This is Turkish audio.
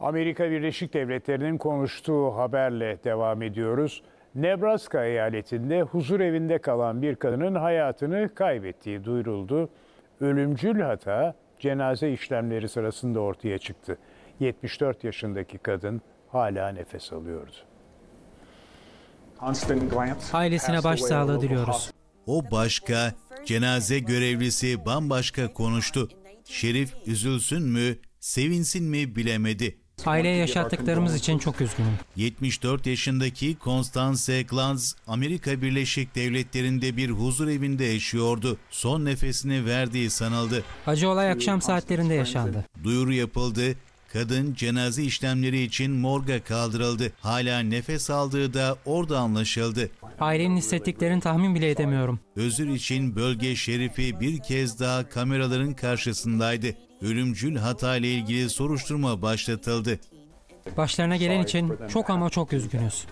Amerika Birleşik Devletleri'nin konuştuğu haberle devam ediyoruz. Nebraska eyaletinde huzur evinde kalan bir kadının hayatını kaybettiği duyuruldu. Ölümcül hata cenaze işlemleri sırasında ortaya çıktı. 74 yaşındaki kadın hala nefes alıyordu. Ailesine başsağlığı diliyoruz. O başka, cenaze görevlisi bambaşka konuştu. Şerif üzülsün mü, sevinsin mi bilemedi. Aileye yaşattıklarımız için çok üzgünüm. 74 yaşındaki Constance Glanz, Amerika Birleşik Devletleri'nde bir huzur evinde yaşıyordu. Son nefesini verdiği sanıldı. Acı olay akşam saatlerinde yaşandı. Duyuru yapıldı. Kadın cenaze işlemleri için morga kaldırıldı. Hala nefes aldığı da orada anlaşıldı. Ailenin hissettiklerini tahmin bile edemiyorum. Özür için bölge şerifi bir kez daha kameraların karşısındaydı ölümcül hata ile ilgili soruşturma başlatıldı. Başlarına gelen için çok ama çok üzgünüz.